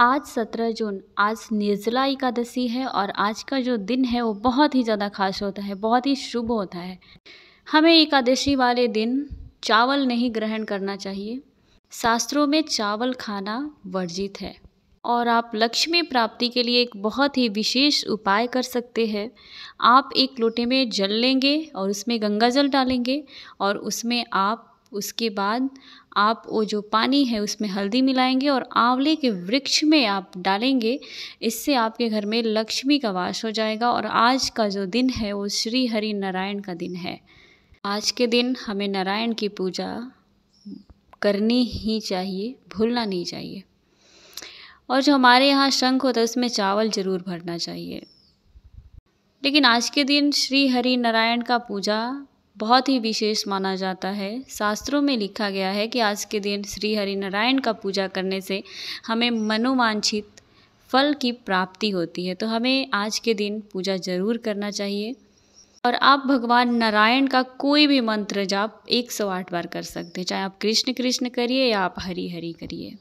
आज सत्रह जून आज निर्जला एकादशी है और आज का जो दिन है वो बहुत ही ज़्यादा खास होता है बहुत ही शुभ होता है हमें एकादशी वाले दिन चावल नहीं ग्रहण करना चाहिए शास्त्रों में चावल खाना वर्जित है और आप लक्ष्मी प्राप्ति के लिए एक बहुत ही विशेष उपाय कर सकते हैं आप एक लोटे में जल लेंगे और उसमें गंगा जल डालेंगे और उसमें आप उसके बाद आप वो जो पानी है उसमें हल्दी मिलाएंगे और आंवले के वृक्ष में आप डालेंगे इससे आपके घर में लक्ष्मी का वास हो जाएगा और आज का जो दिन है वो श्री हरि नारायण का दिन है आज के दिन हमें नारायण की पूजा करनी ही चाहिए भूलना नहीं चाहिए और जो हमारे यहाँ शंख होता है उसमें चावल ज़रूर भरना चाहिए लेकिन आज के दिन श्री हरि नारायण का पूजा बहुत ही विशेष माना जाता है शास्त्रों में लिखा गया है कि आज के दिन श्री हरि नारायण का पूजा करने से हमें मनोवांछित फल की प्राप्ति होती है तो हमें आज के दिन पूजा ज़रूर करना चाहिए और आप भगवान नारायण का कोई भी मंत्र जाप 108 बार कर सकते हैं चाहे आप कृष्ण कृष्ण करिए या आप हरी हरी करिए